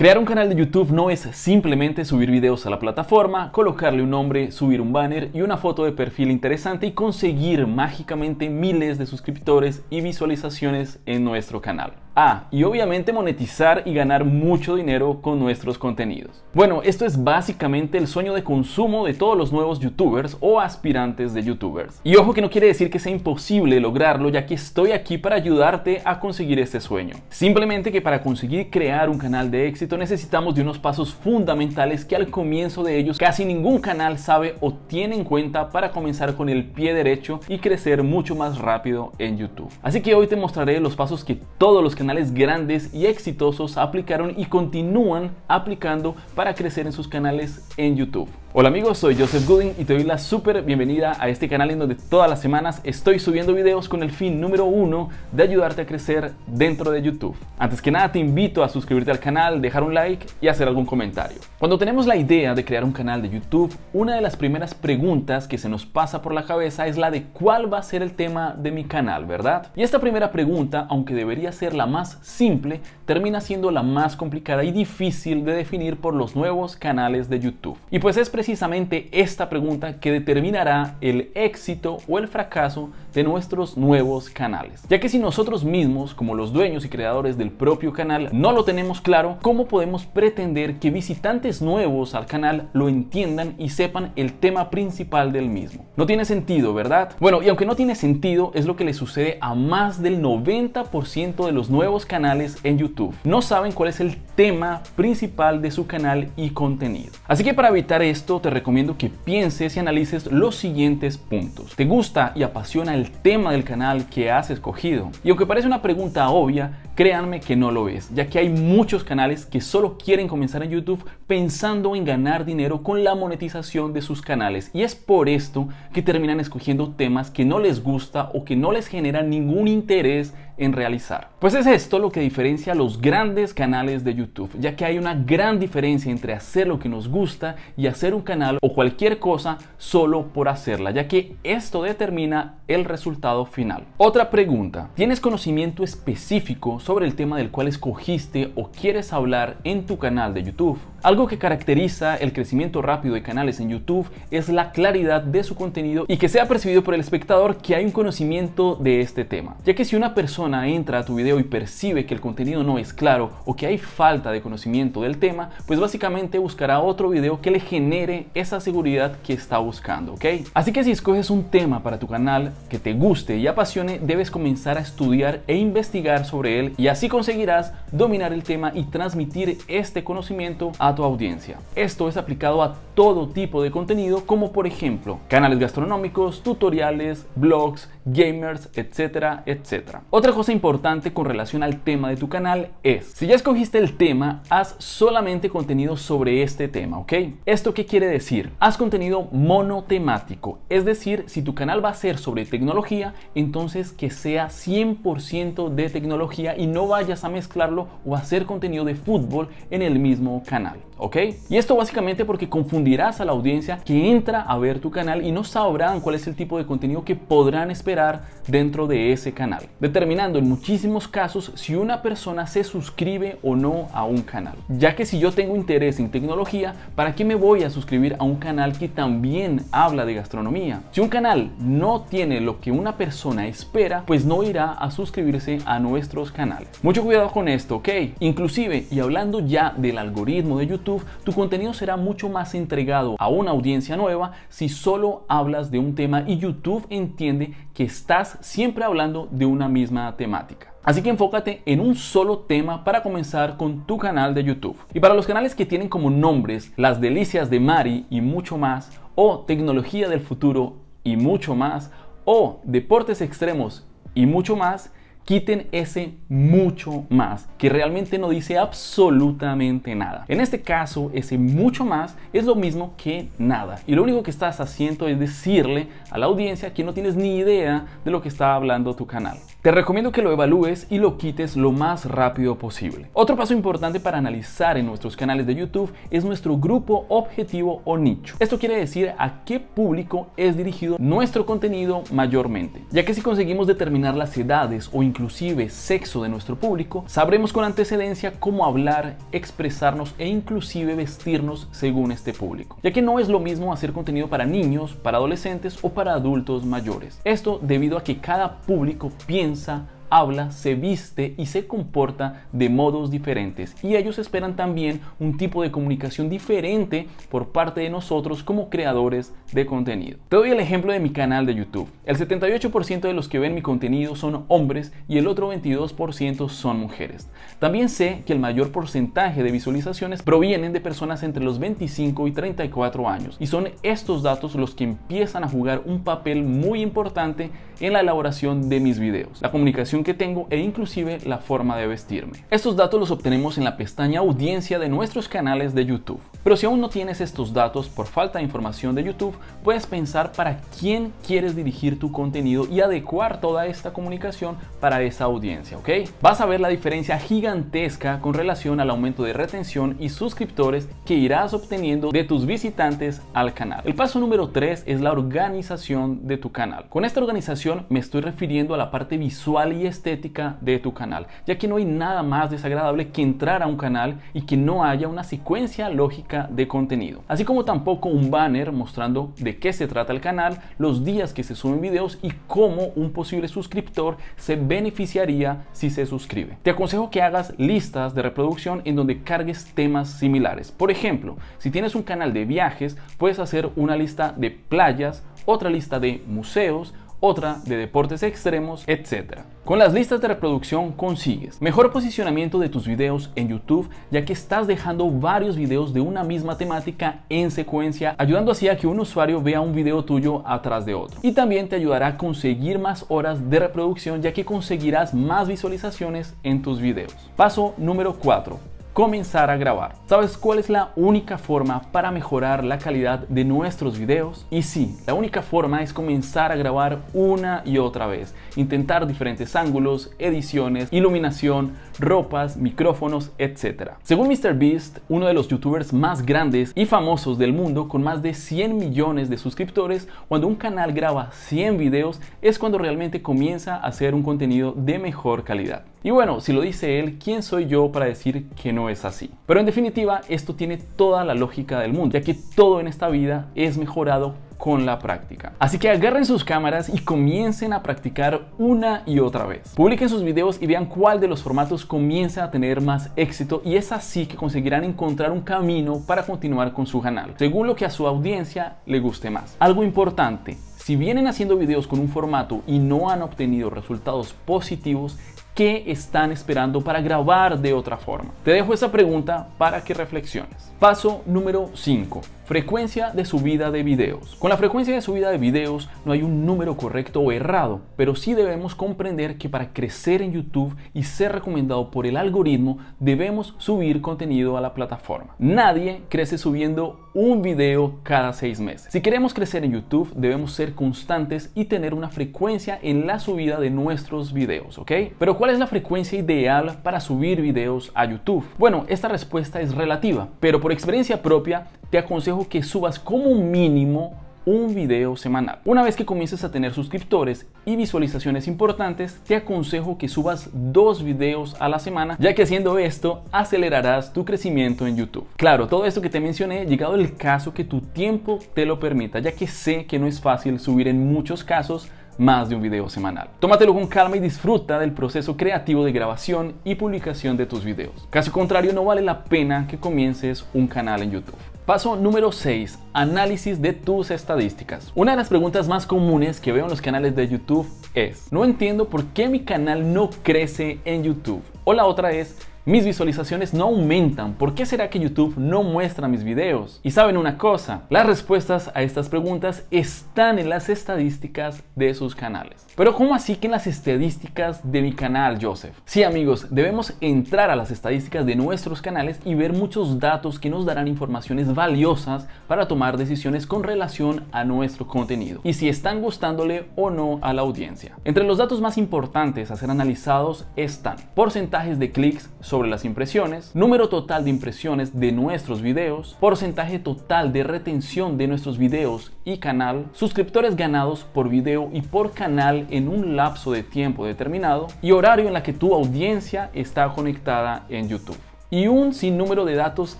Crear un canal de YouTube no es simplemente subir videos a la plataforma, colocarle un nombre, subir un banner y una foto de perfil interesante y conseguir mágicamente miles de suscriptores y visualizaciones en nuestro canal. Ah, y obviamente monetizar y ganar mucho dinero con nuestros contenidos. Bueno, esto es básicamente el sueño de consumo de todos los nuevos youtubers o aspirantes de youtubers. Y ojo que no quiere decir que sea imposible lograrlo, ya que estoy aquí para ayudarte a conseguir este sueño. Simplemente que para conseguir crear un canal de éxito, necesitamos de unos pasos fundamentales que al comienzo de ellos casi ningún canal sabe o tiene en cuenta para comenzar con el pie derecho y crecer mucho más rápido en YouTube. Así que hoy te mostraré los pasos que todos los canales grandes y exitosos aplicaron y continúan aplicando para crecer en sus canales en YouTube. Hola amigos, soy Joseph Gooding y te doy la súper bienvenida a este canal en donde todas las semanas estoy subiendo videos con el fin número uno de ayudarte a crecer dentro de YouTube. Antes que nada te invito a suscribirte al canal, dejar un like y hacer algún comentario. Cuando tenemos la idea de crear un canal de YouTube, una de las primeras preguntas que se nos pasa por la cabeza es la de cuál va a ser el tema de mi canal, ¿verdad? Y esta primera pregunta, aunque debería ser la más simple, termina siendo la más complicada y difícil de definir por los nuevos canales de YouTube. Y pues es precisamente esta pregunta que determinará el éxito o el fracaso de nuestros nuevos canales. Ya que si nosotros mismos, como los dueños y creadores del propio canal, no lo tenemos claro, ¿cómo podemos pretender que visitantes nuevos al canal lo entiendan y sepan el tema principal del mismo? No tiene sentido, ¿verdad? Bueno, y aunque no tiene sentido, es lo que le sucede a más del 90% de los nuevos canales en YouTube. No saben cuál es el tema principal de su canal y contenido. Así que para evitar esto te recomiendo que pienses y analices los siguientes puntos. ¿Te gusta y apasiona el tema del canal que has escogido? Y aunque parece una pregunta obvia, créanme que no lo es, ya que hay muchos canales que solo quieren comenzar en YouTube pensando en ganar dinero con la monetización de sus canales y es por esto que terminan escogiendo temas que no les gusta o que no les generan ningún interés en realizar. Pues es esto lo que diferencia los grandes canales de YouTube, ya que hay una gran diferencia entre hacer lo que nos gusta y hacer un canal o cualquier cosa solo por hacerla, ya que esto determina el resultado final. Otra pregunta, ¿tienes conocimiento específico sobre el tema del cual escogiste o quieres hablar en tu canal de YouTube? Algo que caracteriza el crecimiento rápido de canales en YouTube es la claridad de su contenido y que sea percibido por el espectador que hay un conocimiento de este tema. Ya que si una persona entra a tu video y percibe que el contenido no es claro o que hay falta de conocimiento del tema, pues básicamente buscará otro video que le genere esa seguridad que está buscando, ¿ok? Así que si escoges un tema para tu canal que te guste y apasione, debes comenzar a estudiar e investigar sobre él y así conseguirás dominar el tema y transmitir este conocimiento a a tu audiencia. Esto es aplicado a todo tipo de contenido como por ejemplo canales gastronómicos, tutoriales, blogs, gamers, etcétera, etcétera. Otra cosa importante con relación al tema de tu canal es, si ya escogiste el tema, haz solamente contenido sobre este tema, ¿ok? ¿Esto qué quiere decir? Haz contenido monotemático, es decir, si tu canal va a ser sobre tecnología, entonces que sea 100% de tecnología y no vayas a mezclarlo o hacer contenido de fútbol en el mismo canal. ¿ok? Y esto básicamente porque confundirás a la audiencia que entra a ver tu canal y no sabrán cuál es el tipo de contenido que podrán esperar dentro de ese canal, determinando en muchísimos casos si una persona se suscribe o no a un canal. Ya que si yo tengo interés en tecnología, ¿para qué me voy a suscribir a un canal que también habla de gastronomía? Si un canal no tiene lo que una persona espera, pues no irá a suscribirse a nuestros canales. Mucho cuidado con esto, ¿ok? Inclusive, y hablando ya del algoritmo de YouTube, tu contenido será mucho más entregado a una audiencia nueva si solo hablas de un tema y YouTube entiende que estás siempre hablando de una misma temática. Así que enfócate en un solo tema para comenzar con tu canal de YouTube. Y para los canales que tienen como nombres las delicias de Mari y mucho más, o tecnología del futuro y mucho más, o deportes extremos y mucho más, quiten ese mucho más, que realmente no dice absolutamente nada. En este caso, ese mucho más es lo mismo que nada. Y lo único que estás haciendo es decirle a la audiencia que no tienes ni idea de lo que está hablando tu canal. Te recomiendo que lo evalúes y lo quites lo más rápido posible. Otro paso importante para analizar en nuestros canales de YouTube es nuestro grupo objetivo o nicho. Esto quiere decir a qué público es dirigido nuestro contenido mayormente, ya que si conseguimos determinar las edades o inclusive sexo de nuestro público, sabremos con antecedencia cómo hablar, expresarnos e inclusive vestirnos según este público, ya que no es lo mismo hacer contenido para niños, para adolescentes o para adultos mayores. Esto debido a que cada público piensa pensa habla, se viste y se comporta de modos diferentes. Y ellos esperan también un tipo de comunicación diferente por parte de nosotros como creadores de contenido. Te doy el ejemplo de mi canal de YouTube. El 78% de los que ven mi contenido son hombres y el otro 22% son mujeres. También sé que el mayor porcentaje de visualizaciones provienen de personas entre los 25 y 34 años. Y son estos datos los que empiezan a jugar un papel muy importante en la elaboración de mis videos. La comunicación que tengo e inclusive la forma de vestirme. Estos datos los obtenemos en la pestaña audiencia de nuestros canales de YouTube. Pero si aún no tienes estos datos por falta de información de YouTube, puedes pensar para quién quieres dirigir tu contenido y adecuar toda esta comunicación para esa audiencia, ¿ok? Vas a ver la diferencia gigantesca con relación al aumento de retención y suscriptores que irás obteniendo de tus visitantes al canal. El paso número 3 es la organización de tu canal. Con esta organización me estoy refiriendo a la parte visual y estética de tu canal, ya que no hay nada más desagradable que entrar a un canal y que no haya una secuencia lógica de contenido. Así como tampoco un banner mostrando de qué se trata el canal, los días que se suben videos y cómo un posible suscriptor se beneficiaría si se suscribe. Te aconsejo que hagas listas de reproducción en donde cargues temas similares. Por ejemplo, si tienes un canal de viajes, puedes hacer una lista de playas, otra lista de museos, otra de deportes extremos, etc. Con las listas de reproducción consigues mejor posicionamiento de tus videos en YouTube ya que estás dejando varios videos de una misma temática en secuencia, ayudando así a que un usuario vea un video tuyo atrás de otro. Y también te ayudará a conseguir más horas de reproducción ya que conseguirás más visualizaciones en tus videos. Paso número 4 comenzar a grabar. ¿Sabes cuál es la única forma para mejorar la calidad de nuestros videos? Y sí, la única forma es comenzar a grabar una y otra vez, intentar diferentes ángulos, ediciones, iluminación, ropas, micrófonos, etc. Según MrBeast, uno de los youtubers más grandes y famosos del mundo con más de 100 millones de suscriptores, cuando un canal graba 100 videos es cuando realmente comienza a hacer un contenido de mejor calidad. Y bueno, si lo dice él, ¿quién soy yo para decir que no es así? Pero en definitiva, esto tiene toda la lógica del mundo, ya que todo en esta vida es mejorado con la práctica. Así que agarren sus cámaras y comiencen a practicar una y otra vez. Publiquen sus videos y vean cuál de los formatos comienza a tener más éxito y es así que conseguirán encontrar un camino para continuar con su canal, según lo que a su audiencia le guste más. Algo importante, si vienen haciendo videos con un formato y no han obtenido resultados positivos, ¿Qué están esperando para grabar de otra forma? Te dejo esa pregunta para que reflexiones. Paso número 5. Frecuencia de subida de videos. Con la frecuencia de subida de videos no hay un número correcto o errado, pero sí debemos comprender que para crecer en YouTube y ser recomendado por el algoritmo debemos subir contenido a la plataforma. Nadie crece subiendo un video cada seis meses. Si queremos crecer en YouTube debemos ser constantes y tener una frecuencia en la subida de nuestros videos, ¿ok? Pero ¿cuál es la frecuencia ideal para subir videos a YouTube? Bueno, esta respuesta es relativa, pero por experiencia propia te aconsejo que subas como mínimo un video semanal. Una vez que comiences a tener suscriptores y visualizaciones importantes, te aconsejo que subas dos videos a la semana, ya que haciendo esto acelerarás tu crecimiento en YouTube. Claro, todo esto que te mencioné, llegado el caso que tu tiempo te lo permita, ya que sé que no es fácil subir en muchos casos más de un video semanal. Tómatelo con calma y disfruta del proceso creativo de grabación y publicación de tus videos. Caso contrario, no vale la pena que comiences un canal en YouTube. Paso número 6. Análisis de tus estadísticas. Una de las preguntas más comunes que veo en los canales de YouTube es, no entiendo por qué mi canal no crece en YouTube. O la otra es, mis visualizaciones no aumentan. ¿Por qué será que YouTube no muestra mis videos? Y saben una cosa, las respuestas a estas preguntas están en las estadísticas de sus canales. Pero ¿cómo así que en las estadísticas de mi canal, Joseph? Sí amigos, debemos entrar a las estadísticas de nuestros canales y ver muchos datos que nos darán informaciones valiosas para tomar decisiones con relación a nuestro contenido y si están gustándole o no a la audiencia. Entre los datos más importantes a ser analizados están porcentajes de clics sobre las impresiones, número total de impresiones de nuestros videos, porcentaje total de retención de nuestros videos y canal, suscriptores ganados por video y por canal en un lapso de tiempo determinado y horario en la que tu audiencia está conectada en YouTube y un sinnúmero de datos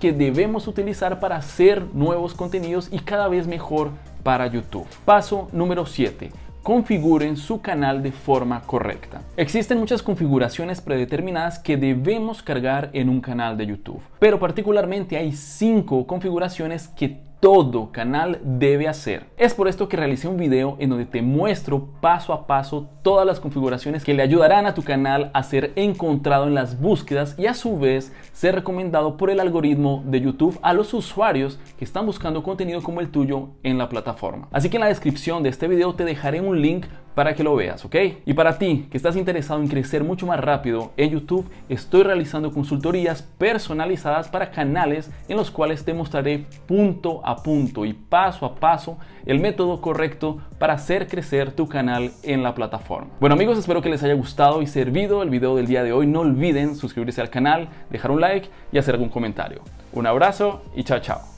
que debemos utilizar para hacer nuevos contenidos y cada vez mejor para YouTube. Paso número 7 configuren su canal de forma correcta. Existen muchas configuraciones predeterminadas que debemos cargar en un canal de YouTube, pero particularmente hay cinco configuraciones que todo canal debe hacer. Es por esto que realicé un video en donde te muestro paso a paso todas las configuraciones que le ayudarán a tu canal a ser encontrado en las búsquedas y a su vez ser recomendado por el algoritmo de YouTube a los usuarios que están buscando contenido como el tuyo en la plataforma. Así que en la descripción de este video te dejaré un link para que lo veas, ¿ok? Y para ti que estás interesado en crecer mucho más rápido en YouTube, estoy realizando consultorías personalizadas para canales en los cuales te mostraré punto a punto y paso a paso el método correcto para hacer crecer tu canal en la plataforma. Bueno amigos, espero que les haya gustado y servido el video del día de hoy. No olviden suscribirse al canal, dejar un like y hacer algún comentario. Un abrazo y chao chao.